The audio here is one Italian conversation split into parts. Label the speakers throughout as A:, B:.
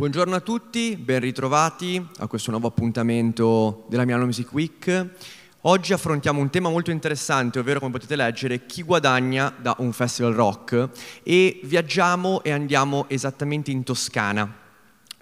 A: Buongiorno a tutti, ben ritrovati a questo nuovo appuntamento della Milano Music Week. Oggi affrontiamo un tema molto interessante, ovvero come potete leggere, chi guadagna da un festival rock e viaggiamo e andiamo esattamente in Toscana,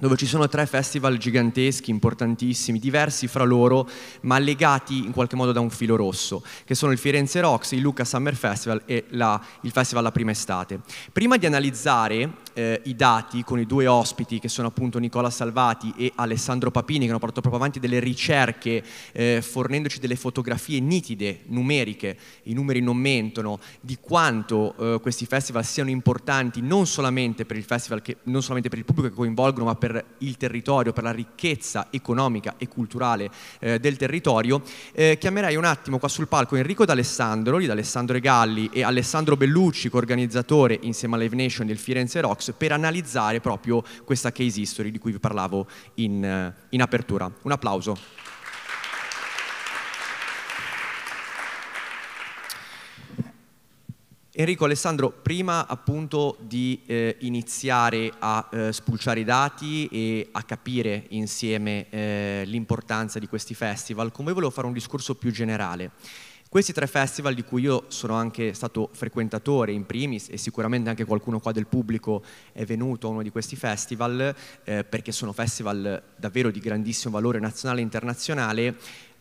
A: dove ci sono tre festival giganteschi, importantissimi, diversi fra loro, ma legati in qualche modo da un filo rosso, che sono il Firenze Rocks, il Lucca Summer Festival e la, il Festival La Prima Estate. Prima di analizzare eh, i dati con i due ospiti, che sono appunto Nicola Salvati e Alessandro Papini, che hanno portato proprio avanti delle ricerche, eh, fornendoci delle fotografie nitide, numeriche, i numeri non mentono, di quanto eh, questi festival siano importanti non solamente, che, non solamente per il pubblico che coinvolgono, ma per per il territorio, per la ricchezza economica e culturale eh, del territorio, eh, chiamerei un attimo qua sul palco Enrico D'Alessandro, di D'Alessandro Galli e Alessandro Bellucci, coorganizzatore insieme a Live Nation del Firenze Rocks, per analizzare proprio questa case history di cui vi parlavo in, eh, in apertura. Un applauso. Enrico Alessandro, prima appunto di eh, iniziare a eh, spulciare i dati e a capire insieme eh, l'importanza di questi festival, come volevo fare un discorso più generale. Questi tre festival di cui io sono anche stato frequentatore in primis e sicuramente anche qualcuno qua del pubblico è venuto a uno di questi festival eh, perché sono festival davvero di grandissimo valore nazionale e internazionale,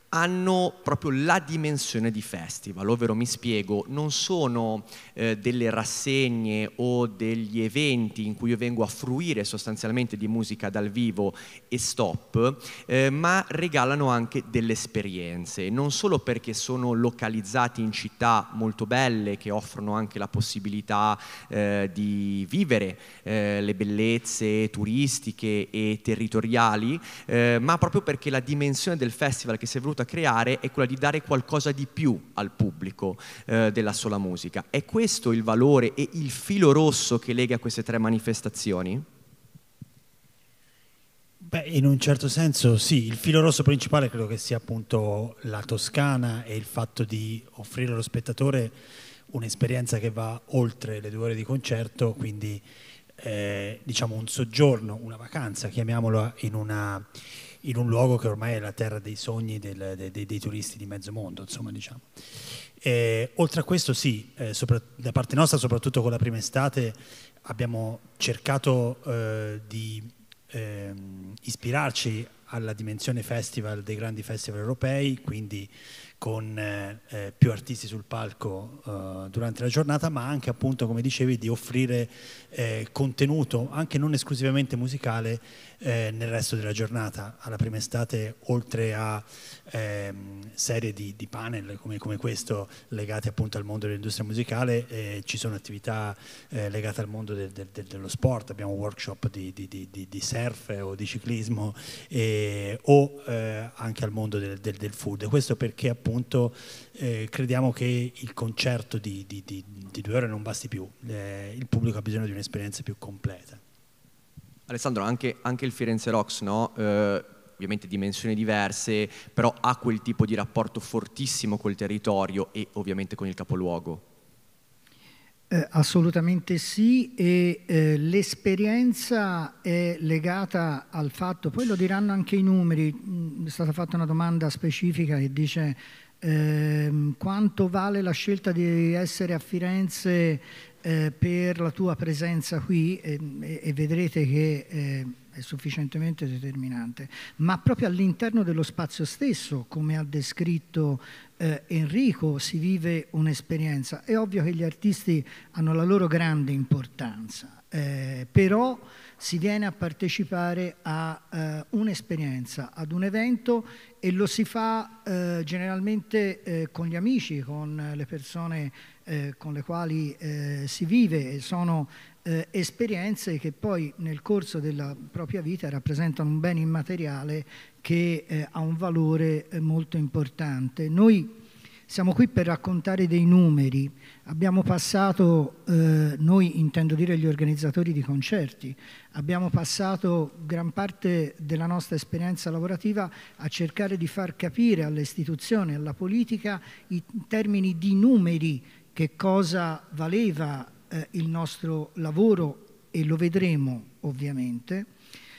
A: hanno proprio la dimensione di festival, ovvero mi spiego, non sono eh, delle rassegne o degli eventi in cui io vengo a fruire sostanzialmente di musica dal vivo e stop, eh, ma regalano anche delle esperienze, non solo perché sono localizzati in città molto belle che offrono anche la possibilità eh, di vivere eh, le bellezze turistiche e territoriali, eh, ma proprio perché la dimensione del festival che si è voluta venuto a creare è quella di dare qualcosa di più al pubblico eh, della sola musica. È questo il valore e il filo rosso che lega queste tre manifestazioni?
B: Beh, in un certo senso sì, il filo rosso principale credo che sia appunto la Toscana e il fatto di offrire allo spettatore un'esperienza che va oltre le due ore di concerto, quindi eh, diciamo un soggiorno, una vacanza, chiamiamola in una, in un luogo che ormai è la terra dei sogni del, de, de, dei turisti di mezzo mondo, insomma, diciamo. E, oltre a questo sì, eh, sopra, da parte nostra, soprattutto con la prima estate, abbiamo cercato eh, di eh, ispirarci alla dimensione festival dei grandi festival europei, quindi con eh, eh, più artisti sul palco eh, durante la giornata, ma anche appunto, come dicevi, di offrire eh, contenuto anche non esclusivamente musicale eh, nel resto della giornata. Alla prima estate, oltre a ehm, serie di, di panel come, come, questo legate appunto al mondo dell'industria musicale, eh, ci sono attività legate al mondo de, de, de, dello sport, abbiamo workshop di, di, di surf o di ciclismo o anche al mondo del, del, del food. Questo perché appunto appunto eh, crediamo che il concerto di, di, di, di, due ore non basti più, eh, il pubblico ha bisogno di un'esperienza più completa.
A: Alessandro, anche, anche il Firenze Rocks, no? eh, ovviamente dimensioni diverse, però ha quel tipo di rapporto fortissimo col territorio e ovviamente con il capoluogo.
C: Eh, assolutamente sì e eh, l'esperienza è legata al fatto, poi lo diranno anche i numeri, mm, è stata fatta una domanda specifica che dice eh, quanto vale la scelta di essere a Firenze eh, per la tua presenza qui eh, e vedrete che eh, è sufficientemente determinante, ma proprio all'interno dello spazio stesso, come ha descritto eh, Enrico, si vive un'esperienza. È ovvio che gli artisti hanno la loro grande importanza, eh, però si viene a partecipare a eh, un'esperienza, ad un evento e lo si fa eh, generalmente eh, con gli amici, con le persone eh, con le quali eh, si vive e sono eh, esperienze che poi nel corso della propria vita rappresentano un bene immateriale che ha un valore molto importante. Noi siamo qui per raccontare dei numeri. Abbiamo passato, eh, noi intendo dire gli organizzatori di concerti, abbiamo passato gran parte della nostra esperienza lavorativa a cercare di far capire alle istituzioni, alla politica, in termini di numeri che cosa valeva eh, il nostro lavoro e lo vedremo ovviamente.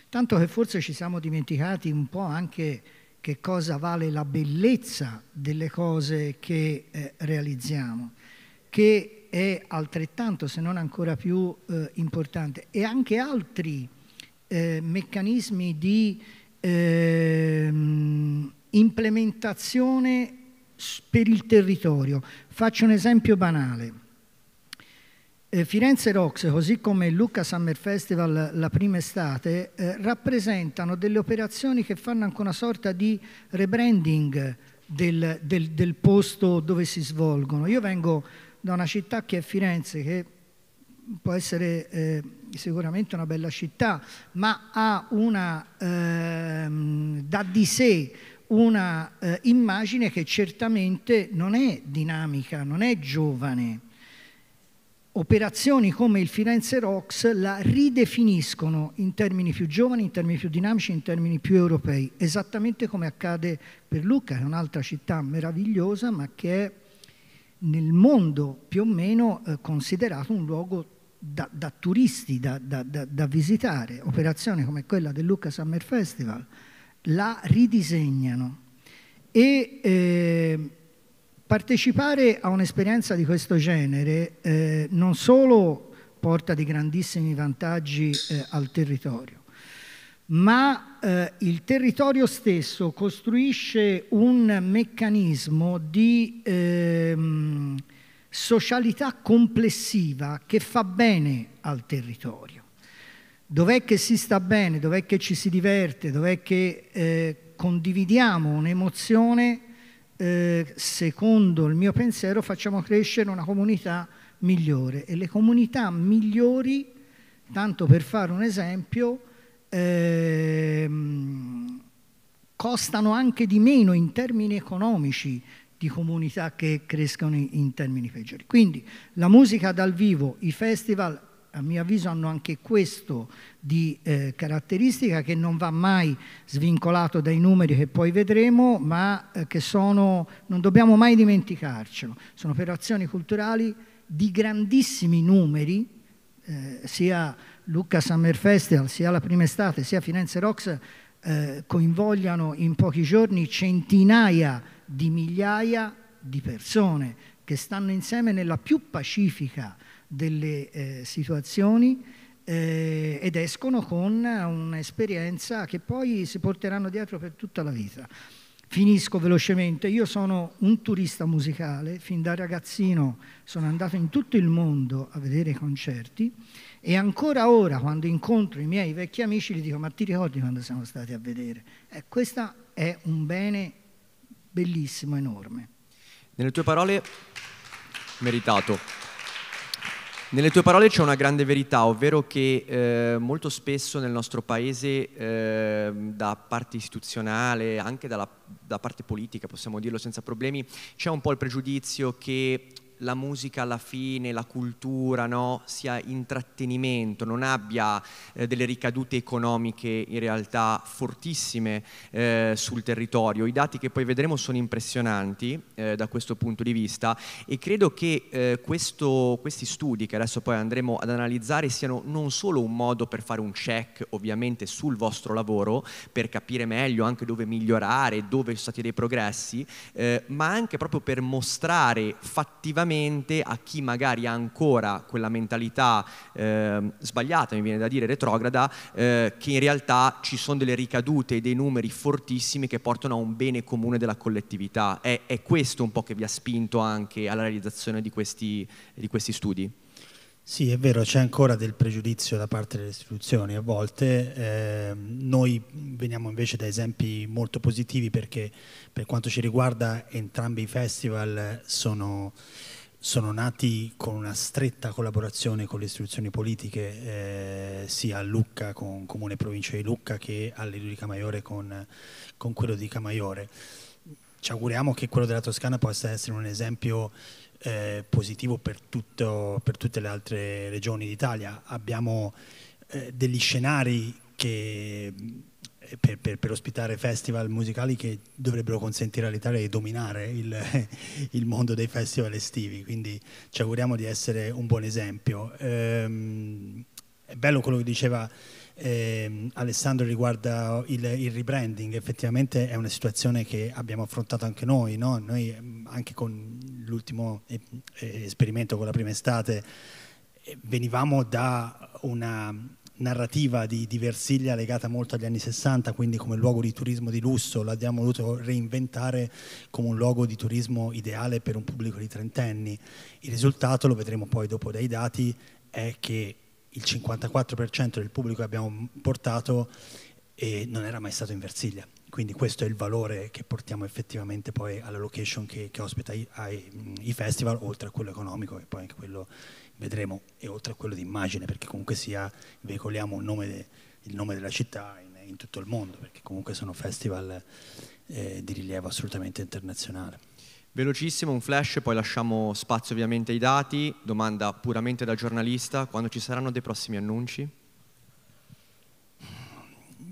C: Tanto che forse ci siamo dimenticati un po' anche che cosa vale la bellezza delle cose che eh, realizziamo, che è altrettanto, se non ancora più eh, importante, e anche altri eh, meccanismi di ehm, implementazione per il territorio. Faccio un esempio banale. Eh, Firenze Rocks, così come il Lucca Summer Festival la prima estate, eh, rappresentano delle operazioni che fanno anche una sorta di rebranding del, del, del posto dove si svolgono. Io vengo da una città che è Firenze, che può essere eh, sicuramente una bella città, ma ha una, ehm, da di sé un'immagine eh, che certamente non è dinamica, non è giovane. Operazioni come il Firenze Rocks la ridefiniscono in termini più giovani, in termini più dinamici, in termini più europei, esattamente come accade per Lucca, che è un'altra città meravigliosa, ma che è nel mondo più o meno eh, considerato un luogo da, da turisti, da, da, da, visitare. Operazioni come quella del Lucca Summer Festival la ridisegnano. E, eh, Partecipare a un'esperienza di questo genere eh, non solo porta di grandissimi vantaggi eh, al territorio, ma eh, il territorio stesso costruisce un meccanismo di ehm, socialità complessiva che fa bene al territorio. Dov'è che si sta bene, dov'è che ci si diverte, dov'è che eh, condividiamo un'emozione eh, secondo il mio pensiero, facciamo crescere una comunità migliore. E le comunità migliori, tanto per fare un esempio, eh, costano anche di meno in termini economici di comunità che crescono in termini peggiori. Quindi la musica dal vivo, i festival a mio avviso hanno anche questo di eh, caratteristica che non va mai svincolato dai numeri che poi vedremo, ma eh, che sono, non dobbiamo mai dimenticarcelo, sono operazioni culturali di grandissimi numeri, eh, sia Lucca Summer Festival, sia la prima estate, sia Firenze Rocks eh, coinvolgano in pochi giorni centinaia di migliaia di persone che stanno insieme nella più pacifica delle eh, situazioni eh, ed escono con un'esperienza che poi si porteranno dietro per tutta la vita. Finisco velocemente, io sono un turista musicale, fin da ragazzino sono andato in tutto il mondo a vedere i concerti e ancora ora quando incontro i miei vecchi amici gli dico ma ti ricordi quando siamo stati a vedere? Eh, questo è un bene bellissimo, enorme.
A: Nelle tue parole, meritato. Nelle tue parole c'è una grande verità, ovvero che eh, molto spesso nel nostro paese eh, da parte istituzionale, anche dalla, da parte politica, possiamo dirlo senza problemi, c'è un po' il pregiudizio che la musica alla fine, la cultura, no? sia intrattenimento, non abbia eh, delle ricadute economiche in realtà fortissime eh, sul territorio. I dati che poi vedremo sono impressionanti eh, da questo punto di vista e credo che eh, questo, questi studi che adesso poi andremo ad analizzare siano non solo un modo per fare un check ovviamente sul vostro lavoro, per capire meglio anche dove migliorare, dove sono stati dei progressi, eh, ma anche proprio per mostrare fattivamente sicuramente a chi magari ha ancora quella mentalità eh, sbagliata, mi viene da dire retrograda, eh, che in realtà ci sono delle ricadute e dei numeri fortissimi che portano a un bene comune della collettività. È, è questo un po' che vi ha spinto anche alla realizzazione di questi, di questi studi?
B: Sì, è vero, c'è ancora del pregiudizio da parte delle istituzioni a volte. Eh, noi veniamo invece da esempi molto positivi perché per quanto ci riguarda entrambi i festival sono sono nati con una stretta collaborazione con le istituzioni politiche, eh, sia a Lucca con Comune e Provincia di Lucca che a Maiore con, con quello di Camaiore. Ci auguriamo che quello della Toscana possa essere un esempio eh, positivo per, tutto, per, tutte le altre regioni d'Italia. Abbiamo eh, degli scenari che per, per, per, ospitare festival musicali che dovrebbero consentire all'Italia di dominare il, il, mondo dei festival estivi, quindi ci auguriamo di essere un buon esempio. Ehm, è bello quello che diceva eh, Alessandro riguardo il, il, rebranding, effettivamente è una situazione che abbiamo affrontato anche noi, no? noi ehm, anche con l'ultimo eh, eh, esperimento, con la prima estate, eh, venivamo da una narrativa di, di, Versiglia legata molto agli anni 60, quindi come luogo di turismo di lusso, l'abbiamo voluto reinventare come un luogo di turismo ideale per un pubblico di trentenni. Il risultato, lo vedremo poi dopo dai dati, è che il 54% del pubblico che abbiamo portato eh, non era mai stato in Versiglia. Quindi questo è il valore che portiamo effettivamente poi alla location che, che ospita i, ai, i festival, oltre a quello economico e poi anche quello vedremo, e oltre a quello di immagine, perché comunque sia, veicoliamo il nome, de, il nome della città in, in, tutto il mondo, perché comunque sono festival
A: eh, di rilievo assolutamente internazionale. Velocissimo, un flash, poi lasciamo spazio ovviamente ai dati. Domanda puramente da giornalista, quando ci saranno dei prossimi annunci?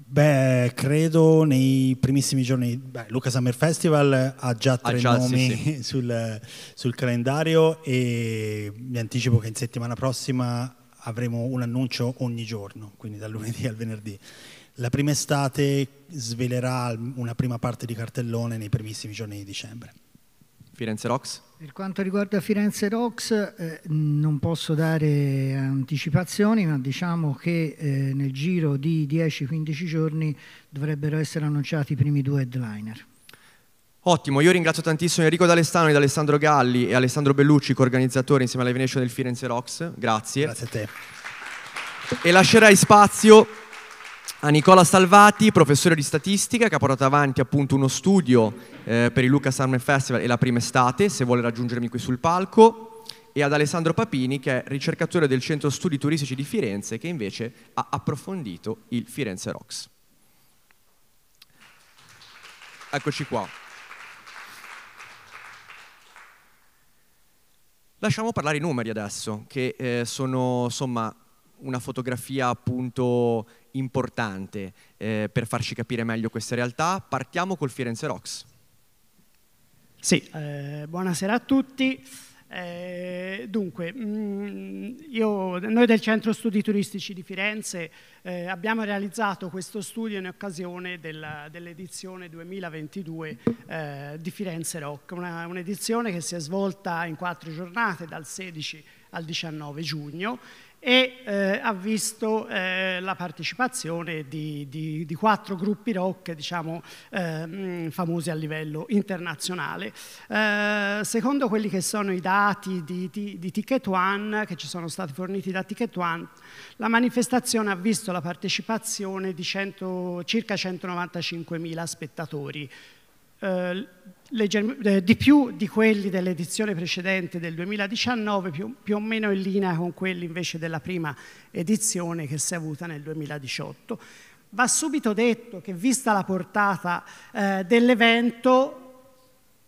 B: Beh, credo nei primissimi giorni. Beh, Luca Summer Festival ha già tre ah, già, nomi sì, sì. Sul, sul, calendario e vi anticipo che in settimana prossima avremo un annuncio ogni giorno, quindi dal lunedì al venerdì. La prima estate svelerà una prima parte di cartellone nei primissimi giorni di dicembre.
A: Firenze Rocks? Per
B: quanto
C: riguarda Firenze Rocks eh, non posso dare anticipazioni, ma diciamo che eh, nel giro di 10-15 giorni dovrebbero essere annunciati i primi due headliner.
A: Ottimo, io ringrazio tantissimo Enrico D'Alessano ed Alessandro Galli e Alessandro Bellucci, coorganizzatore insieme alla Venezia del Firenze Rocks. Grazie. Grazie a te. E lascerai spazio a Nicola Salvati, professore di statistica, che ha portato avanti appunto uno studio eh, per il Lucca Summer Festival e la prima estate, se vuole raggiungermi qui sul palco, e ad Alessandro Papini, che è ricercatore del Centro Studi Turistici di Firenze, che invece ha approfondito il Firenze Rocks. Eccoci qua. Lasciamo parlare i numeri adesso, che eh, sono insomma una fotografia appunto importante eh, per farci capire meglio queste realtà. Partiamo col Firenze Rocks.
D: Sì, eh, buonasera a tutti. Eh, dunque, mh, mm, io, noi del Centro Studi Turistici di Firenze eh, abbiamo realizzato questo studio in occasione della, dell'edizione 2022 eh, di Firenze Rock, una, un'edizione che si è svolta in quattro giornate dal 16 al 19 giugno e eh, ha visto eh, la partecipazione di, di, di, quattro gruppi rock diciamo, eh, mm, famosi a livello internazionale. Eh, secondo quelli che sono i dati di, di, Ticket One, che ci sono stati forniti da Ticket One, la manifestazione ha visto la partecipazione di 100, circa 195.000 spettatori eh, legger, eh, di più di quelli dell'edizione precedente del 2019, più, più, o meno in linea con quelli invece della prima edizione che si è avuta nel 2018. Va subito detto che vista la portata eh, dell'evento,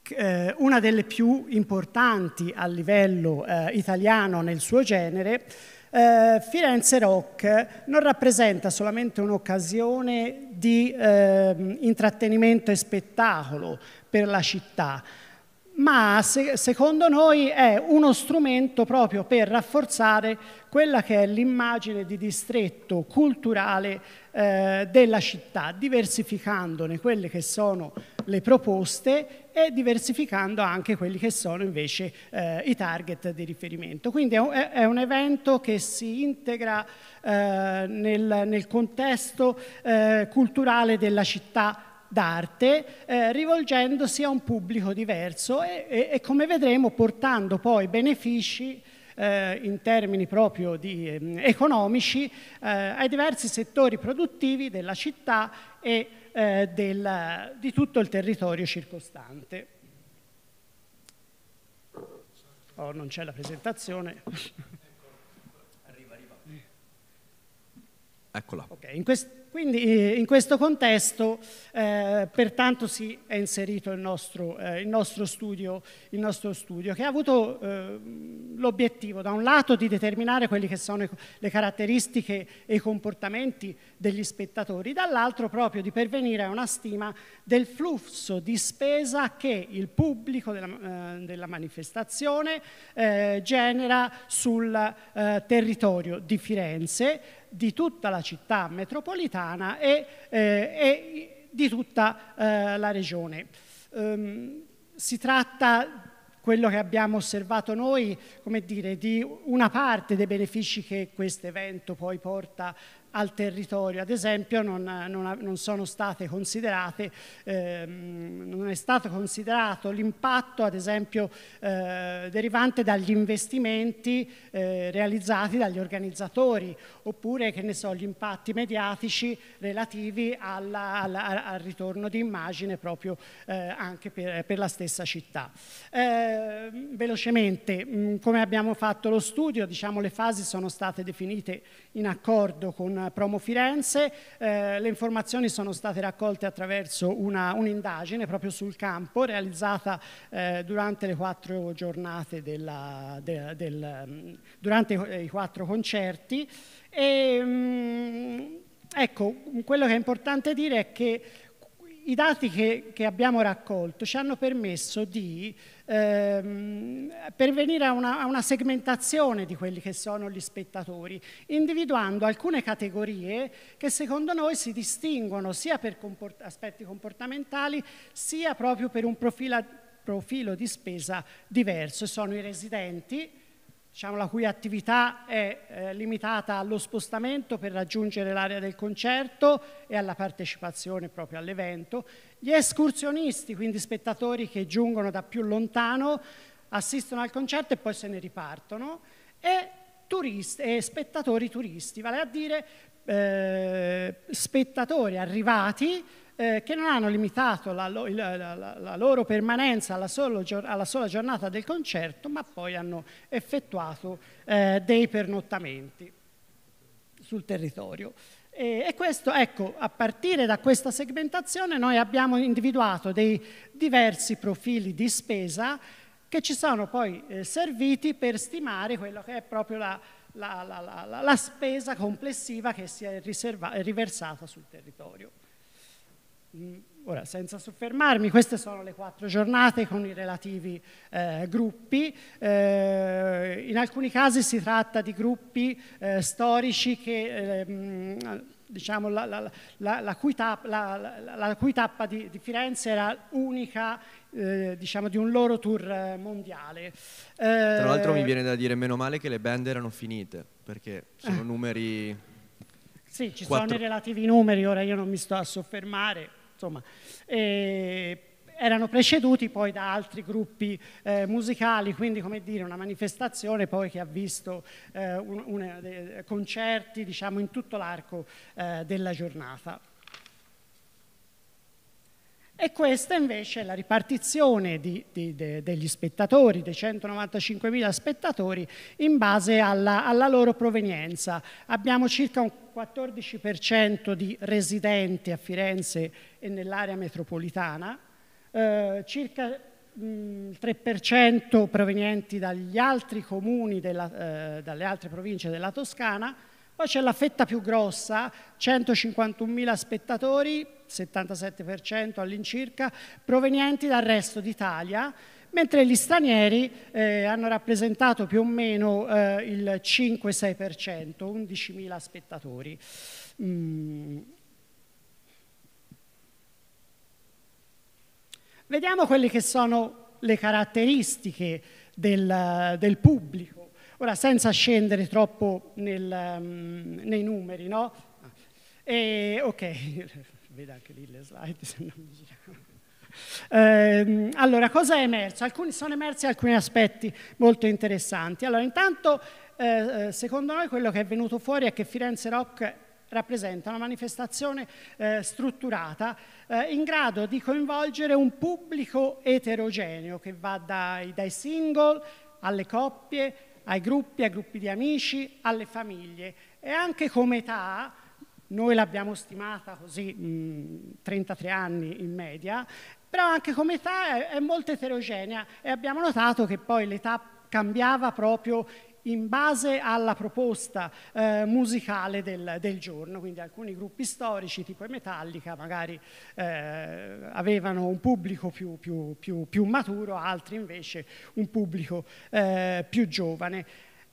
D: eh, una delle più importanti a livello eh, italiano nel suo genere, eh, Firenze Rock non rappresenta solamente un'occasione di eh, intrattenimento e spettacolo per la città, ma se, secondo noi è uno strumento proprio per rafforzare quella che è l'immagine di distretto culturale eh, della città, diversificandone quelle che sono le proposte e diversificando anche quelli che sono invece eh, i target di riferimento. Quindi è un, è un evento che si integra eh, nel, nel, contesto eh, culturale della città d'arte eh, rivolgendosi a un pubblico diverso e, e, e, come vedremo portando poi benefici eh, in termini proprio di, ehm, eh, economici ai diversi settori produttivi della città e eh, del, di tutto il territorio circostante. Oh, non c'è la presentazione. Mm.
A: Eccola. Okay,
D: in questo quindi eh, in questo contesto eh, pertanto si è inserito il nostro, eh, il nostro, studio, il nostro studio, che ha avuto eh, l'obiettivo da un lato di determinare quelle che sono le caratteristiche e i comportamenti degli spettatori, dall'altro proprio di pervenire a una stima del flusso di spesa che il pubblico della, eh, della manifestazione eh, genera sul territorio di Firenze di tutta la città metropolitana e, eh, e di tutta eh, la regione. Um, si tratta quello che abbiamo osservato noi, come dire, di una parte dei benefici che questo evento poi porta al territorio. Ad esempio non, non, non sono state considerate, eh, non è stato considerato l'impatto ad esempio eh, derivante dagli investimenti eh, realizzati dagli organizzatori oppure che ne so gli impatti mediatici relativi alla, alla, al ritorno di immagine proprio eh, anche per, per, la stessa città. Ehm, velocemente, mh, mm, come abbiamo fatto lo studio, diciamo le fasi sono state definite in accordo con Promo Firenze. Eh, le informazioni sono state raccolte attraverso un'indagine proprio sul campo realizzata eh, durante le quattro giornate della, de, del, mm, durante eh, i quattro concerti. E, mh, mm, ecco, quello che è importante dire è che i dati che, che abbiamo raccolto ci hanno permesso di ehm, per venire a una, a una segmentazione di quelli che sono gli spettatori, individuando alcune categorie che secondo noi si distinguono sia per comport aspetti comportamentali sia proprio per un profilo, profilo di spesa diverso. Sono i residenti, diciamo, la cui attività è eh, limitata allo spostamento per raggiungere l'area del concerto e alla partecipazione proprio all'evento. Gli escursionisti, quindi spettatori che giungono da più lontano, assistono al concerto e poi se ne ripartono. E, turisti, e spettatori turisti, vale a dire eh, spettatori arrivati eh, che non hanno limitato la, la, la, la loro permanenza alla, solo, alla, sola giornata del concerto, ma poi hanno effettuato eh, dei pernottamenti sul territorio. E, e questo, ecco, a partire da questa segmentazione noi abbiamo individuato dei diversi profili di spesa che ci sono poi eh, serviti per stimare quello che è proprio la, la, la, la, la spesa complessiva che si è riversata sul territorio. Mm, ora, senza soffermarmi, queste sono le quattro giornate con i relativi eh, gruppi. Eh, in alcuni casi si tratta di gruppi eh, storici che... Mh, ehm, diciamo, la, la, la, cui tappa, la, cui tappa, di, di Firenze era unica eh, diciamo di un loro tour eh, mondiale. Tra eh, l'altro mi viene
A: da dire meno male che le band erano finite, perché sono numeri... Sì, ci quattro... sono i
D: relativi numeri, ora io non mi sto a soffermare, insomma, eh, erano preceduti poi da altri gruppi eh, musicali, quindi come dire una manifestazione poi che ha visto eh, un, un, concerti diciamo, in tutto l'arco della giornata. E questa invece è la ripartizione di, di, de, degli spettatori, dei 195.000 spettatori, in base alla, alla, loro provenienza. Abbiamo circa un 14% di residenti a Firenze e nell'area metropolitana, eh, circa il 3% provenienti dagli altri comuni, della, eh, dalle altre province della Toscana, poi c'è la fetta più grossa, 151.000 spettatori, 77% all'incirca, provenienti dal resto d'Italia, mentre gli stranieri eh, hanno rappresentato più o meno eh, il 5-6%, 11.000 spettatori. Mm. Vediamo quelle che sono le caratteristiche del, del pubblico. Ora, senza scendere troppo nel, um, nei numeri, no? Ah, e, eh, ok. vedo anche lì le slide se non mi girano. Eh, allora, cosa è emerso? Alcuni, sono emersi alcuni aspetti molto interessanti. Allora, intanto, eh, eh, secondo noi quello che è venuto fuori è che Firenze Rock rappresenta una manifestazione eh, strutturata eh, in grado di coinvolgere un pubblico eterogeneo che va dai, dai, single alle coppie, ai gruppi, ai gruppi di amici, alle famiglie e anche come età noi l'abbiamo stimata così, mh, 33 anni in media, però anche come età è, è molto eterogenea e abbiamo notato che poi l'età cambiava proprio in base alla proposta eh, musicale del, del, giorno, quindi alcuni gruppi storici tipo Metallica magari eh, avevano un pubblico più, più, più, più, maturo, altri invece un pubblico eh, più giovane.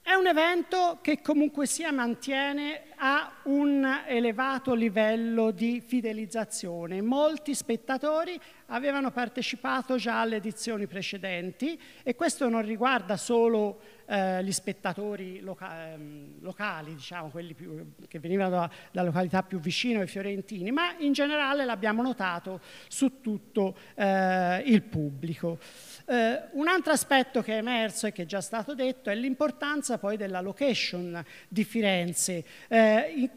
D: È un evento che comunque sia mantiene a un elevato livello di fidelizzazione. Molti spettatori avevano partecipato già alle edizioni precedenti e questo non riguarda solo eh, gli spettatori loca ehm, locali, diciamo, quelli più, che venivano da, da, località più vicine, i fiorentini, ma in generale l'abbiamo notato su tutto eh, il pubblico. Eh, un altro aspetto che è emerso e che è già stato detto è l'importanza poi della location di Firenze, eh, in,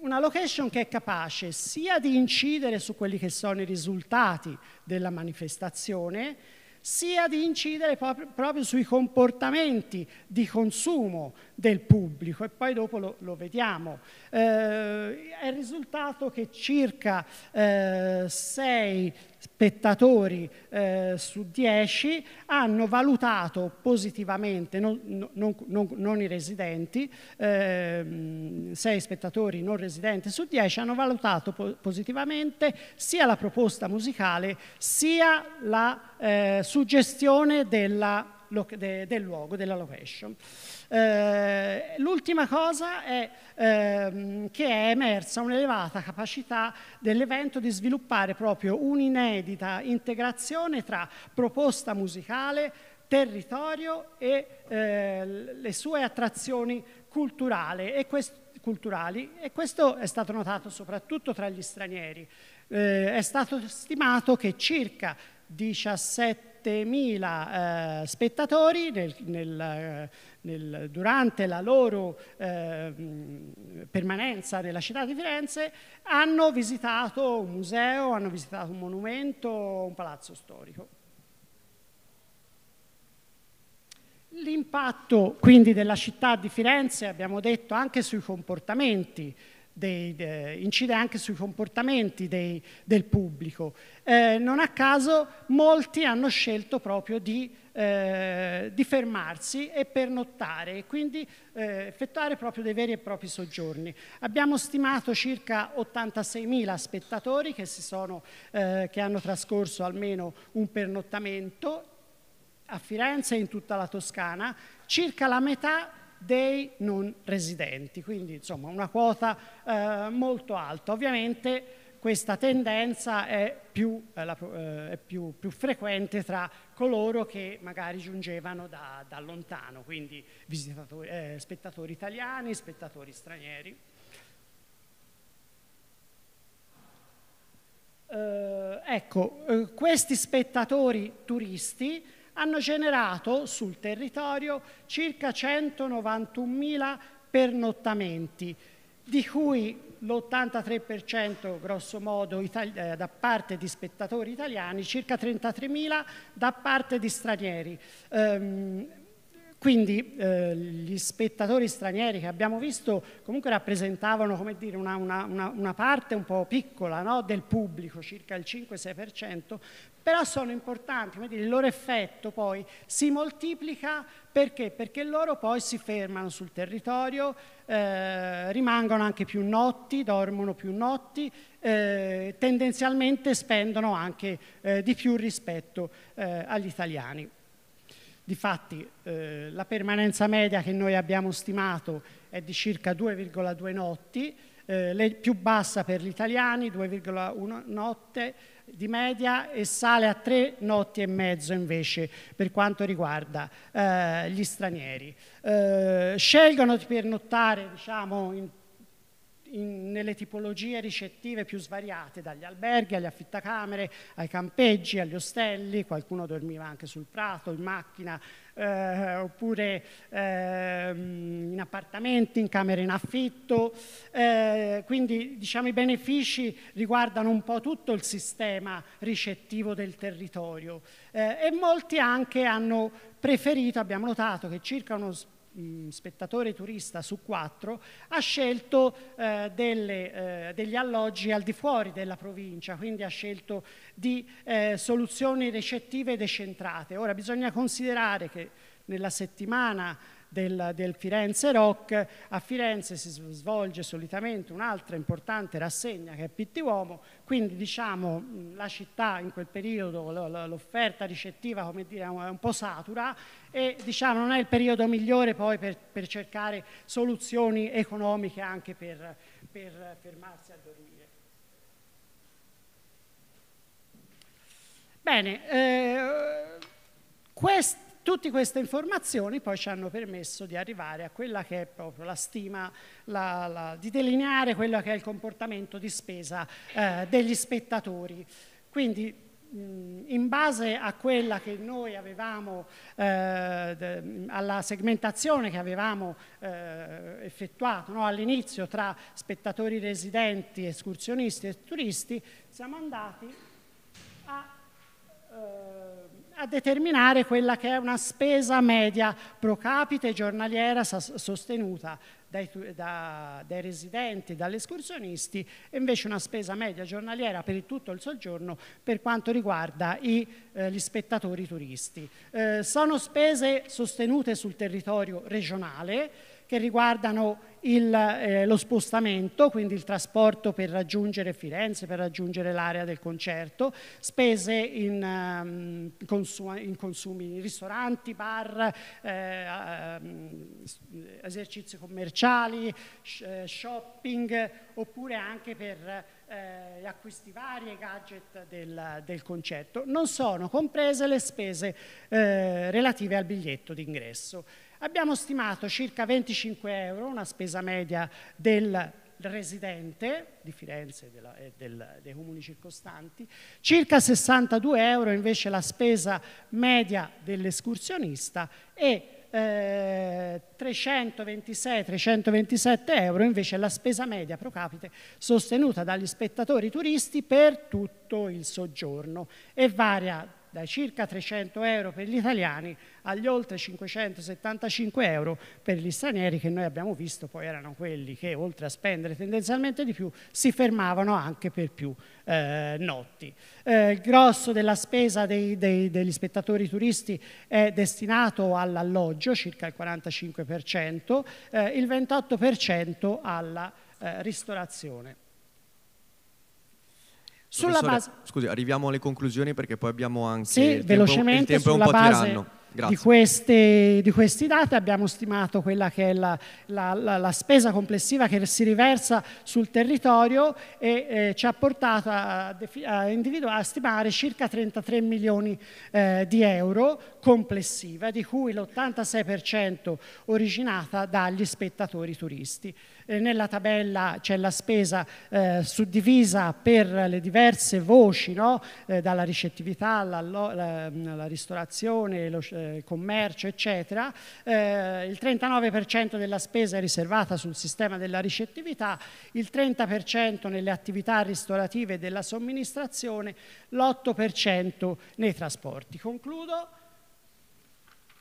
D: una location che è capace sia di incidere su quelli che sono i risultati della manifestazione, sia di incidere proprio, sui comportamenti di consumo del pubblico e poi dopo lo, lo vediamo. Eh, è risultato che circa eh, spettatori eh, su 10 hanno valutato positivamente, non, non, non, non i residenti, eh, 6 spettatori non residenti su 10 hanno valutato po positivamente sia la proposta musicale sia la eh, suggestione della de, del luogo, della location. Eh, l'ultima cosa è ehm, che è emersa un'elevata capacità dell'evento di sviluppare proprio un'inedita integrazione tra proposta musicale, territorio e eh, le sue attrazioni culturali e, culturali e questo è stato notato soprattutto tra gli stranieri. Eh, è stato stimato che circa 17 7.000 eh, spettatori nel, nel, nel, durante la loro eh, permanenza nella città di Firenze hanno visitato un museo, hanno visitato un monumento, un palazzo storico. L'impatto quindi della città di Firenze, abbiamo detto, anche sui comportamenti dei, de, eh, incide anche sui comportamenti dei, del pubblico. Eh, non a caso molti hanno scelto proprio di, eh, di fermarsi e pernottare e quindi eh, effettuare proprio dei veri e propri soggiorni. Abbiamo stimato circa 86.000 spettatori che, sono, eh, che hanno trascorso almeno un pernottamento a Firenze e in tutta la Toscana, circa la metà dei non residenti, quindi insomma una quota eh, molto alta. Ovviamente questa tendenza è, più, eh, la, eh, è più, più, frequente tra coloro che magari giungevano da, da lontano, quindi eh, spettatori italiani, spettatori stranieri. Eh, ecco, questi spettatori turisti hanno generato sul territorio circa 191.000 pernottamenti, di cui l'83% grosso modo eh, da parte di spettatori italiani, circa 33.000 da parte di stranieri. Ehm, quindi eh, gli spettatori stranieri che abbiamo visto comunque rappresentavano dire, una, una, una, parte un po' piccola no, del pubblico, circa il 5-6%, però sono importanti, dire, il loro effetto poi si moltiplica perché? Perché loro poi si fermano sul territorio, eh, rimangono anche più notti, dormono più notti, eh, tendenzialmente spendono anche eh, di più rispetto eh, agli italiani. Difatti eh, la permanenza media che noi abbiamo stimato è di circa 2,2 notti, eh, le, più bassa per gli italiani, 2,1 notte di media e sale a 3 notti e mezzo invece per quanto riguarda eh, gli stranieri. Eh, scelgono di pernottare diciamo, in in, nelle tipologie ricettive più svariate, dagli alberghi agli affittacamere, ai campeggi, agli ostelli, qualcuno dormiva anche sul prato, in macchina, eh, oppure eh, in appartamenti, in camere in affitto. Eh, quindi diciamo, i benefici riguardano un po' tutto il sistema ricettivo del territorio eh, e molti anche hanno preferito, abbiamo notato che circa uno Mm, spettatore turista su quattro ha scelto eh, delle, eh, degli alloggi al di fuori della provincia, quindi ha scelto di eh, soluzioni recettive decentrate. Ora bisogna considerare che nella settimana del, del Firenze Rock. A Firenze si svolge solitamente un'altra importante rassegna che è Pitti Uomo, quindi diciamo la città in quel periodo, l'offerta ricettiva come dire, è un po' satura e diciamo non è il periodo migliore poi per, per cercare soluzioni economiche anche per, per fermarsi a dormire. Bene, eh, quest, Tutte queste informazioni poi ci hanno permesso di arrivare a quella che è proprio la stima, la, la, di delineare quello che è il comportamento di spesa eh, degli spettatori. Quindi mh, in base a quella che noi avevamo, eh, de, alla segmentazione che avevamo eh, effettuato no, all'inizio tra spettatori residenti, escursionisti e turisti, siamo andati a eh, a determinare quella che è una spesa media pro capite giornaliera sostenuta dai, da, dai residenti, dagli escursionisti e invece una spesa media giornaliera per tutto il soggiorno per quanto riguarda i, eh, gli spettatori turisti. Eh, sono spese sostenute sul territorio regionale, che riguardano il, eh, lo spostamento, quindi il trasporto per raggiungere Firenze, per raggiungere l'area del concerto, spese in, um, consumi, in consumi, ristoranti, bar, eh, um, esercizi commerciali, sh eh, shopping, oppure anche per eh, acquisti vari e gadget del, del, concerto. Non sono comprese le spese eh, relative al biglietto d'ingresso. Abbiamo stimato circa 25 euro, una spesa media del residente di Firenze e eh, dei comuni circostanti, circa 62 euro invece la spesa media dell'escursionista e eh, 326-327 euro invece la spesa media pro capite sostenuta dagli spettatori turisti per tutto il soggiorno e varia dai circa 300 euro per gli italiani agli oltre 575 euro per gli stranieri che noi abbiamo visto poi erano quelli che oltre a spendere tendenzialmente di più si fermavano anche per più eh, notti. Eh, il grosso della spesa dei, dei, degli spettatori turisti è destinato all'alloggio, circa il 45%, eh, il 28% alla eh, ristorazione. Sulla base...
A: Scusi, arriviamo alle conclusioni perché poi abbiamo anche... Sì, il velocemente tempo, il tempo sulla base di,
D: queste, di, questi dati abbiamo stimato quella che è la, la, la, la, spesa complessiva che si riversa sul territorio e eh, ci ha portato a, a, a, stimare circa 33 milioni eh, di euro complessiva, di cui l'86% originata dagli spettatori turisti nella tabella c'è la spesa eh, suddivisa per le diverse voci, no? eh, dalla ricettività alla, ristorazione, lo, eh, commercio, eccetera. Eh, il 39% della spesa è riservata sul sistema della ricettività, il 30% nelle attività ristorative e della somministrazione, l'8% nei trasporti. Concludo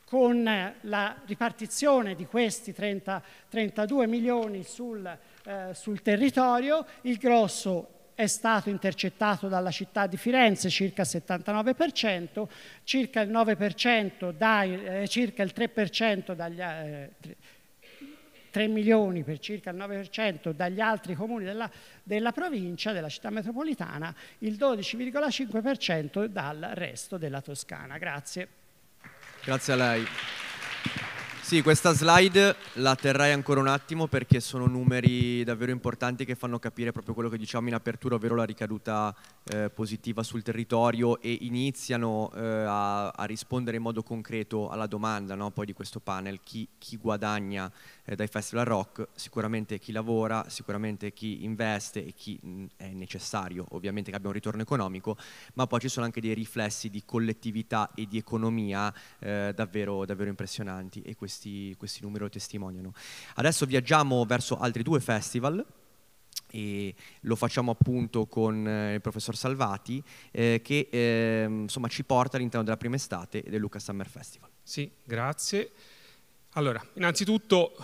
D: con eh, la ripartizione di questi 30, 32 milioni sul, eh, sul territorio, il grosso è stato intercettato dalla città di Firenze, circa il 79%, circa il, 9% dai, eh, circa il 3% dagli, eh, 3 milioni per circa il 9% dagli altri comuni della, della provincia, della città metropolitana, il 12,5% dal resto della Toscana. Grazie.
A: Grazie a lei. Sì, questa slide la terrai ancora un attimo perché sono numeri davvero importanti che fanno capire proprio quello che diciamo in apertura, ovvero la ricaduta eh, positiva sul territorio e iniziano eh, a, a, rispondere in modo concreto alla domanda no? poi di questo panel, chi, chi guadagna eh, dai festival rock, sicuramente chi lavora, sicuramente chi investe e chi mh, mm, è necessario, ovviamente che abbia un ritorno economico, ma poi ci sono anche dei riflessi di collettività e di economia eh, davvero, davvero impressionanti e questi questi, questi numeri lo testimoniano. Adesso viaggiamo verso altri due festival, e lo facciamo appunto con eh, il professor Salvati eh, che eh, insomma ci porta all'interno della prima estate del Lucas Summer Festival.
E: Sì, grazie. Allora, innanzitutto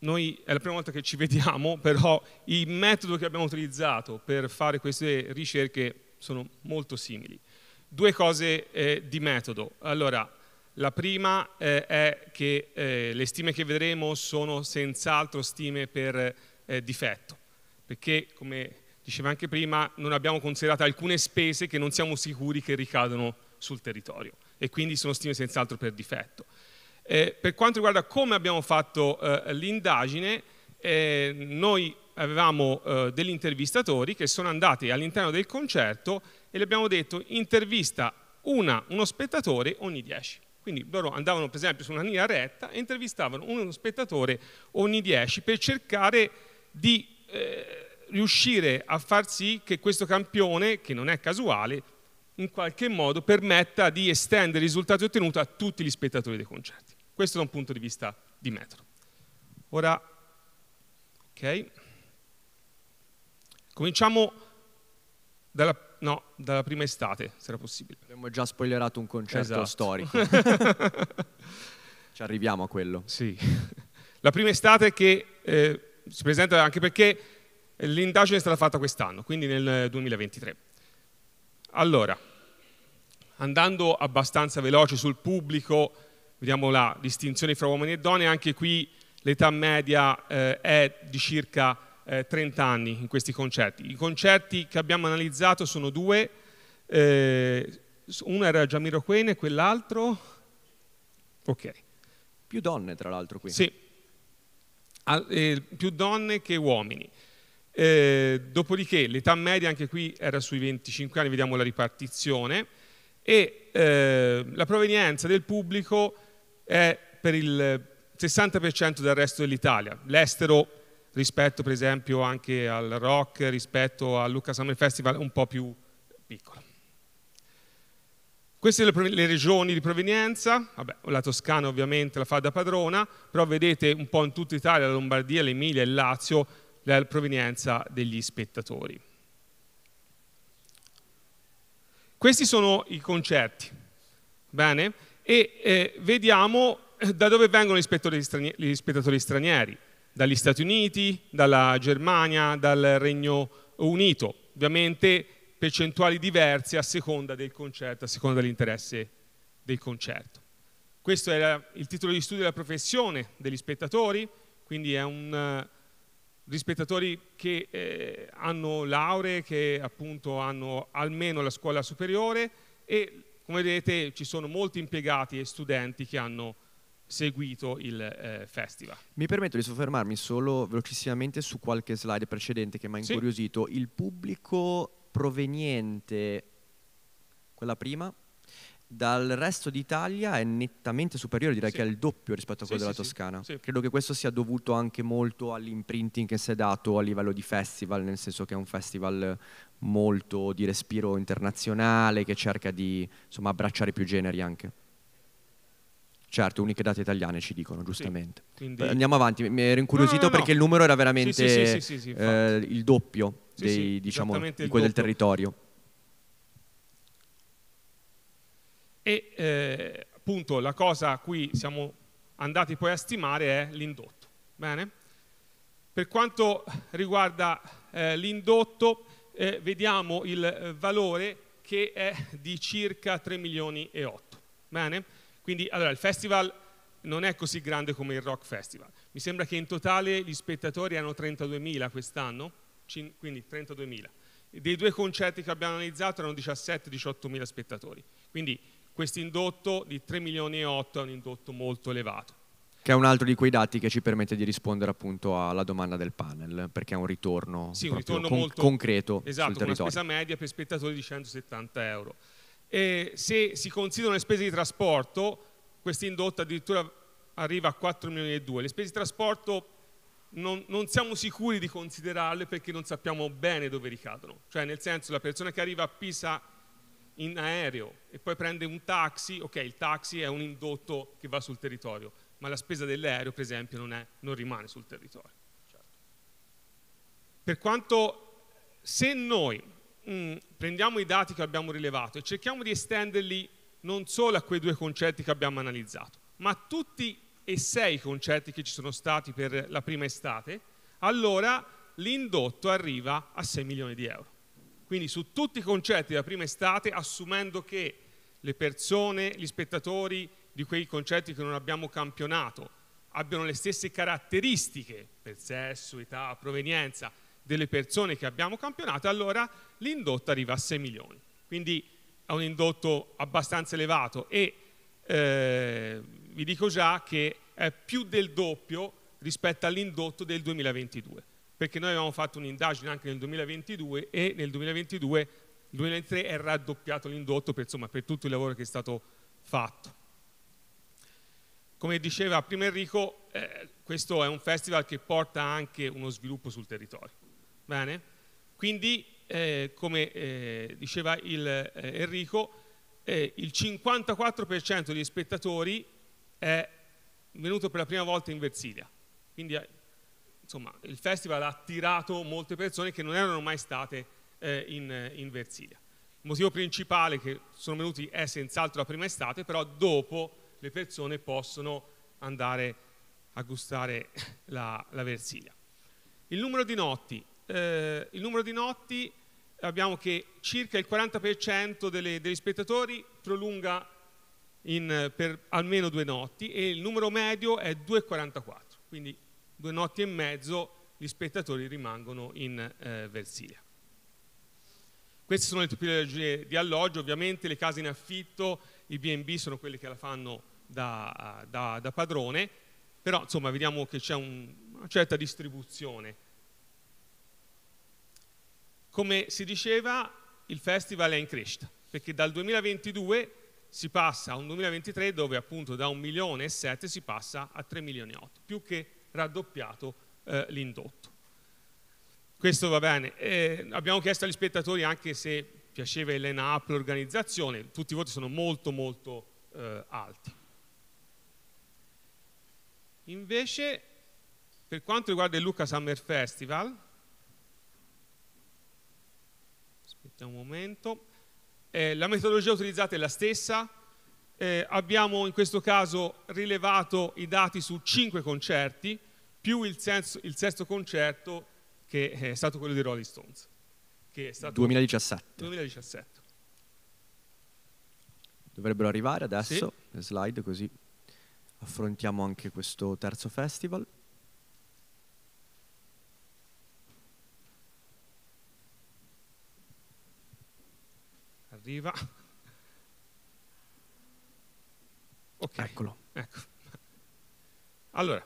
E: noi è la prima volta che ci vediamo, però i metodi che abbiamo utilizzato per fare queste ricerche sono molto simili. Due cose eh, di metodo. Allora, la prima eh, è che eh, le stime che vedremo sono senz'altro stime per eh, difetto, perché come diceva anche prima non abbiamo considerato alcune spese che non siamo sicuri che ricadono sul territorio e quindi sono stime senz'altro per difetto. Eh, per quanto riguarda come abbiamo fatto eh, l'indagine, eh, noi avevamo degli intervistatori che sono andati all'interno del concerto e gli abbiamo detto intervista una, uno spettatore ogni 10 quindi loro andavano per esempio su una linea retta e intervistavano uno spettatore ogni 10 per cercare di eh, riuscire a far sì che questo campione, che non è casuale, in qualche modo permetta di estendere i risultati ottenuti a tutti gli spettatori dei concerti. Questo da un punto di vista di metro. Ora, ok, cominciamo dalla No, dalla prima estate, se era
A: possibile. Abbiamo già spoilerato un concetto esatto. storico. Ci arriviamo a quello. Sì. La prima estate che eh, si presenta anche perché
E: l'indagine è stata fatta quest'anno, quindi nel 2023. Allora, andando abbastanza veloce sul pubblico, vediamo la distinzione fra uomini e donne, anche qui l'età media eh, è di circa eh, 30 anni in questi concetti. I concetti che abbiamo analizzato sono due, eh, uno era Jamiroquene, quell'altro... Ok. Più donne tra l'altro qui. Sì, Al, eh, più donne che uomini. Eh, dopodiché l'età media anche qui era sui 25 anni, vediamo la ripartizione, e eh, la provenienza del pubblico è per il 60% del resto dell'Italia, l'estero rispetto per esempio anche al rock, rispetto al Lucca Summer Festival un po' più piccolo. Queste sono le regioni di provenienza, Vabbè, la Toscana ovviamente la fa da padrona, però vedete un po' in tutta Italia, la Lombardia, l'Emilia e il Lazio, la provenienza degli spettatori. Questi sono i concerti, bene? E eh, vediamo da dove vengono gli spettatori, stranieri, gli spettatori stranieri dagli Stati Uniti, dalla Germania, dal Regno Unito, ovviamente percentuali diverse a seconda del concerto, a seconda dell'interesse del concerto. Questo era il titolo di studio della professione degli spettatori, quindi è un eh, gli spettatori che eh, hanno lauree, che appunto hanno almeno la scuola superiore e come vedete ci sono molti impiegati e studenti che hanno seguito il eh, festival.
A: Mi permetto di soffermarmi solo velocissimamente su qualche slide precedente che mi ha incuriosito. Sì. Il pubblico proveniente, quella prima, dal resto d'Italia è nettamente superiore, direi sì. che è il doppio rispetto a quello sì, della Toscana. Credo che questo sia dovuto anche molto all'imprinting che si è dato a livello di festival, nel senso che è un festival molto di respiro internazionale che cerca di insomma, abbracciare più generi anche. Certo, uniche date italiane ci dicono, giustamente. Sì, quindi... Andiamo avanti, mi ero incuriosito no, no, no, perché il numero era veramente sì, sì, eh, il doppio dei, diciamo, di quello doppio. del territorio.
E: E eh, appunto la cosa a cui siamo andati poi a stimare è l'indotto. Bene? Per quanto riguarda eh, l'indotto, eh, vediamo il valore che è di circa 3 milioni e 8. Bene? Quindi allora, il festival non è così grande come il Rock Festival. Mi sembra che in totale gli spettatori hanno 32.000 quest'anno, quindi 32.000. Dei due concerti che abbiamo analizzato erano 17-18.000 spettatori. Quindi questo indotto di 3 milioni e 8 è un indotto molto elevato.
A: Che è un altro di quei dati che ci permette di rispondere appunto alla domanda del panel, perché è un ritorno, sì, un ritorno con molto, concreto esatto, sul territorio. Esatto, una spesa
E: media per spettatori di 170 euro e se si considerano le spese di trasporto, questo indotto addirittura arriva a 4 milioni e 2. Le spese di trasporto non, non, siamo sicuri di considerarle perché non sappiamo bene dove ricadono, cioè nel senso la persona che arriva a Pisa in aereo e poi prende un taxi, ok il taxi è un indotto che va sul territorio, ma la spesa dell'aereo per esempio non, è, non rimane sul territorio. Per quanto se noi mh, mm, prendiamo i dati che abbiamo rilevato e cerchiamo di estenderli non solo a quei due concetti che abbiamo analizzato, ma a tutti e sei i concetti che ci sono stati per la prima estate, allora l'indotto arriva a 6 milioni di euro. Quindi su tutti i concetti della prima estate, assumendo che le persone, gli spettatori di quei concetti che non abbiamo campionato abbiano le stesse caratteristiche per sesso, età, provenienza, delle persone che abbiamo campionato, allora l'indotto arriva a 6 milioni. Quindi è un indotto abbastanza elevato e eh, vi dico già che è più del doppio rispetto all'indotto del 2022, perché noi abbiamo fatto un'indagine anche nel 2022 e nel 2022, il 2023 è raddoppiato l'indotto per, insomma, per tutto il lavoro che è stato fatto. Come diceva prima Enrico, eh, questo è un festival che porta anche uno sviluppo sul territorio Bene? Quindi, eh, come eh, diceva il, eh, Enrico, eh, il 54% degli spettatori è venuto per la prima volta in Versilia. Quindi, eh, insomma, il festival ha attirato molte persone che non erano mai state eh, in, in Versilia. Il motivo principale che sono venuti è senz'altro la prima estate, però dopo le persone possono andare a gustare la, la Versilia. Il numero di notti eh, il numero di notti abbiamo che circa il 40% delle, degli spettatori prolunga in, per almeno due notti e il numero medio è 2,44, quindi due notti e mezzo gli spettatori rimangono in eh, Versilia. Queste sono le tipologie di alloggio, ovviamente le case in affitto, i B&B sono quelli che la fanno da, da, da padrone, però insomma vediamo che c'è un, una certa distribuzione come si diceva, il festival è in crescita, perché dal 2022 si passa a un 2023 dove appunto da 1 milione e 7 si passa a 3 milioni e 8, più che raddoppiato eh, l'indotto. Questo va bene. Eh, abbiamo chiesto agli spettatori anche se piaceva il line-up, l'organizzazione, tutti i voti sono molto molto eh, alti. Invece, per quanto riguarda il Lucca Summer Festival, aspetta un momento, eh, la metodologia utilizzata è la stessa, eh, abbiamo in questo caso rilevato i dati su cinque concerti più il, senso, il sesto concerto che eh, è stato quello di Rolling Stones. Che è stato 2017. 2017.
A: Dovrebbero arrivare adesso sì. le slide così affrontiamo anche questo terzo festival. arriva. Okay. Eccolo. Ecco.
E: Allora,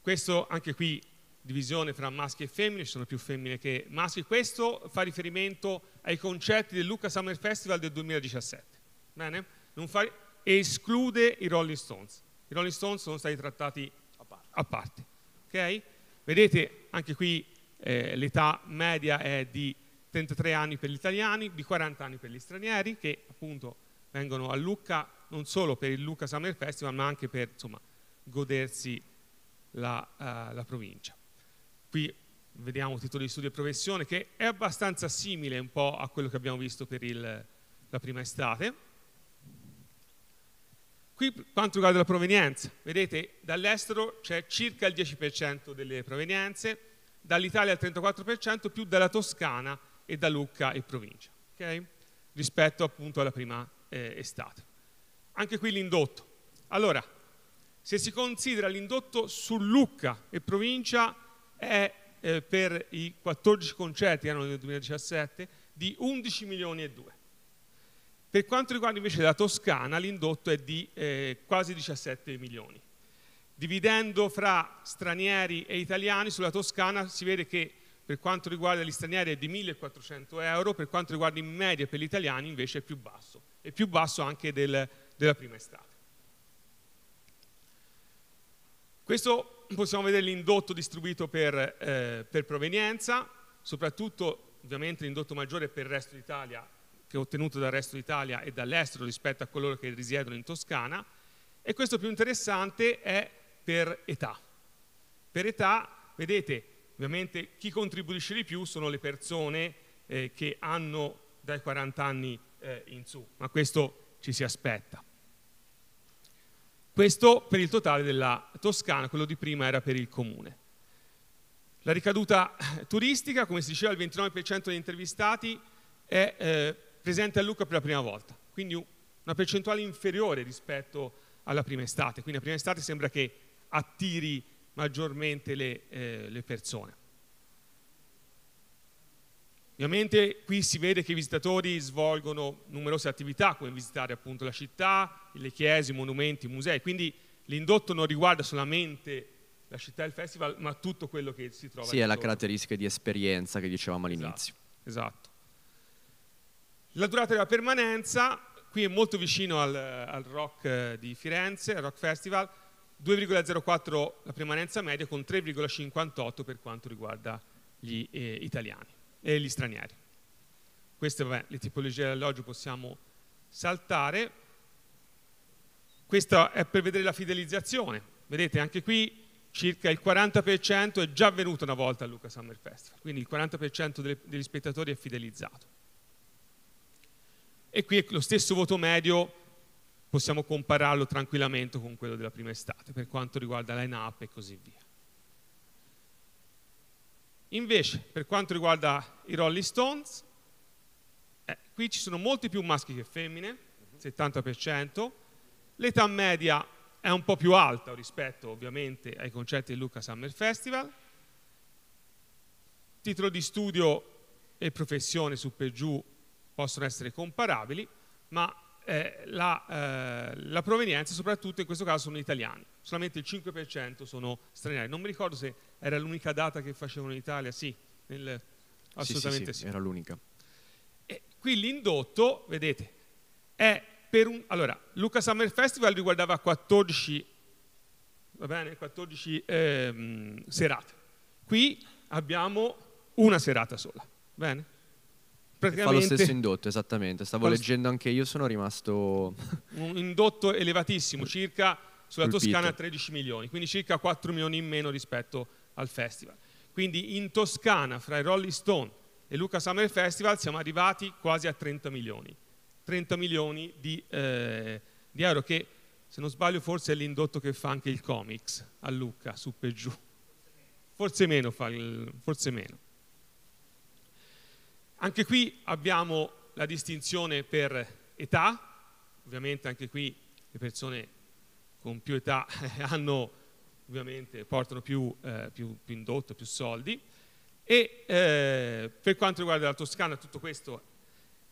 E: questo anche qui, divisione fra maschi e femmine, ci sono più femmine che maschi, questo fa riferimento ai concetti del Lucca Summer Festival del 2017, bene? Fa, esclude i Rolling Stones, i Rolling Stones sono stati trattati a parte, a parte. Okay? Vedete anche qui eh, l'età media è di 33 anni per gli italiani, di 40 anni per gli stranieri che appunto vengono a Lucca non solo per il Lucca Summer Festival ma anche per insomma, godersi la, uh, la, provincia. Qui vediamo titolo di studio e professione che è abbastanza simile un po' a quello che abbiamo visto per il, la prima estate. Qui per quanto riguarda la provenienza, vedete dall'estero c'è circa il 10% delle provenienze, dall'Italia al 34% più dalla Toscana e da Lucca e provincia, okay? rispetto appunto alla prima eh, estate. Anche qui l'indotto. Allora, se si considera l'indotto su Lucca e provincia è eh, per i 14 concerti che erano nel 2017 di 11 milioni e 2. Per quanto riguarda invece la Toscana l'indotto è di eh, quasi 17 milioni dividendo fra stranieri e italiani sulla Toscana si vede che per quanto riguarda gli stranieri è di 1400 euro, per quanto riguarda in media per gli italiani invece è più basso, è più basso anche del, della prima estate. Questo possiamo vedere l'indotto distribuito per, eh, per provenienza, soprattutto ovviamente l'indotto maggiore per il resto d'Italia, che è ottenuto dal resto d'Italia e dall'estero rispetto a coloro che risiedono in Toscana, e questo più interessante è per età. Per età, vedete, ovviamente chi contribuisce di più sono le persone eh, che hanno dai 40 anni eh, in su, ma questo ci si aspetta. Questo per il totale della Toscana, quello di prima era per il comune. La ricaduta turistica, come si diceva, il 29% degli intervistati è eh, presente a Lucca per la prima volta, quindi una percentuale inferiore rispetto alla prima estate. Quindi la prima estate sembra che attiri maggiormente le, eh, le persone. Ovviamente qui si vede che i visitatori svolgono numerose attività, come visitare appunto la città, le chiese, i monumenti, i musei, quindi l'indotto non riguarda solamente la città e il festival, ma tutto quello che si trova. Sì, è la
A: caratteristica di esperienza che dicevamo esatto, all'inizio. Esatto,
E: esatto. La durata della permanenza, qui è molto vicino al, al rock eh, di Firenze, al rock festival, 2,04 la permanenza media con 3,58 per quanto riguarda gli eh, italiani e gli stranieri. Queste vabbè, le tipologie di alloggio possiamo saltare. Questa è per vedere la fidelizzazione. Vedete anche qui circa il 40% è già venuto una volta al Luca Summer Festival, quindi il 40% delle, degli spettatori è fidelizzato. E qui è lo stesso voto medio possiamo compararlo tranquillamente con quello della prima estate per quanto riguarda line-up e così via. Invece, per quanto riguarda i Rolling Stones, eh, qui ci sono molti più maschi che femmine, 70%, mhm. l'età media è un po' più alta rispetto ovviamente ai concerti del Lucca Summer Festival, titolo di studio e professione su per giù possono essere comparabili, ma eh, la, eh, la, provenienza soprattutto in questo caso sono italiani, solamente il 5% sono stranieri. Non mi ricordo se era l'unica data che facevano in Italia, sì, nel, assolutamente
A: sì, sì, sì. era l'unica.
E: E qui l'indotto, vedete, è per un... Allora, Luca Summer Festival riguardava 14, va bene, 14 ehm, serate. Qui abbiamo una serata sola, bene? Fa lo stesso
A: indotto, esattamente. Stavo Qual... leggendo anche io, sono rimasto...
E: Un indotto elevatissimo, circa sulla colpito. Toscana 13 milioni, quindi circa 4 milioni in meno rispetto al festival. Quindi in Toscana, fra i Rolling Stone e Luca Summer Festival, siamo arrivati quasi a 30 milioni. 30 milioni di, eh, di euro che, se non sbaglio, forse è l'indotto che fa anche il Comics a Luca, su per giù. Forse meno fa il, Forse meno. Anche qui abbiamo la distinzione per età, ovviamente anche qui le persone con più età hanno, ovviamente portano più, eh, più, più indotto, più soldi. E eh, per quanto riguarda la Toscana tutto questo.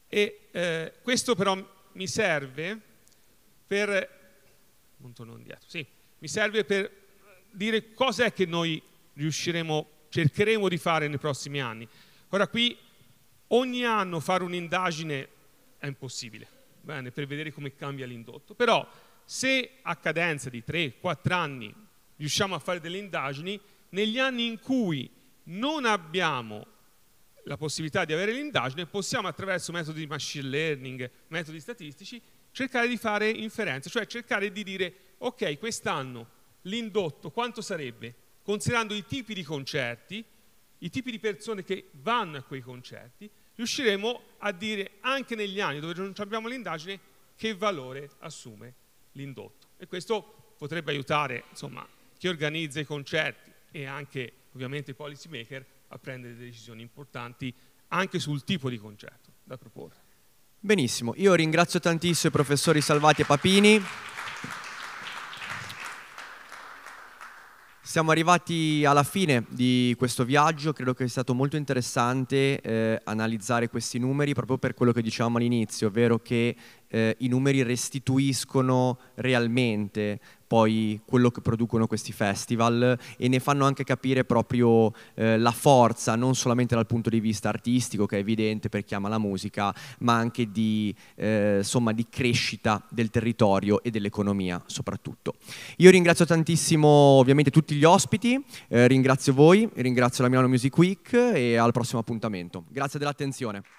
E: E eh, questo però mi serve per Indietro, sì. mi serve per dire cosa è che noi riusciremo, cercheremo di fare nei prossimi anni. Ora qui Ogni anno fare un'indagine è impossibile, bene, per vedere come cambia l'indotto. Però se a cadenza di 3-4 anni riusciamo a fare delle indagini, negli anni in cui non abbiamo la possibilità di avere l'indagine, possiamo attraverso metodi di machine learning, metodi statistici, cercare di fare inferenze, cioè cercare di dire, ok, quest'anno l'indotto quanto sarebbe, considerando i tipi di concerti, i tipi di persone che vanno a quei concerti, riusciremo a dire anche negli anni dove non abbiamo l'indagine che valore assume l'indotto. E questo potrebbe aiutare insomma, chi organizza i concerti e anche ovviamente i policy maker a prendere decisioni importanti anche sul tipo di concerto da proporre.
A: Benissimo, io ringrazio tantissimo i professori Salvati e Papini. Siamo arrivati alla fine di questo viaggio, credo che sia stato molto interessante eh, analizzare questi numeri proprio per quello che dicevamo all'inizio, ovvero che eh, i numeri restituiscono realmente poi quello che producono questi festival e ne fanno anche capire proprio eh, la forza, non solamente dal punto di vista artistico, che è evidente per chi ama la musica, ma anche di, eh, insomma, di crescita del territorio e dell'economia soprattutto. Io ringrazio tantissimo ovviamente tutti gli ospiti, eh, ringrazio voi, ringrazio la Milano Music Week e al prossimo appuntamento. Grazie dell'attenzione.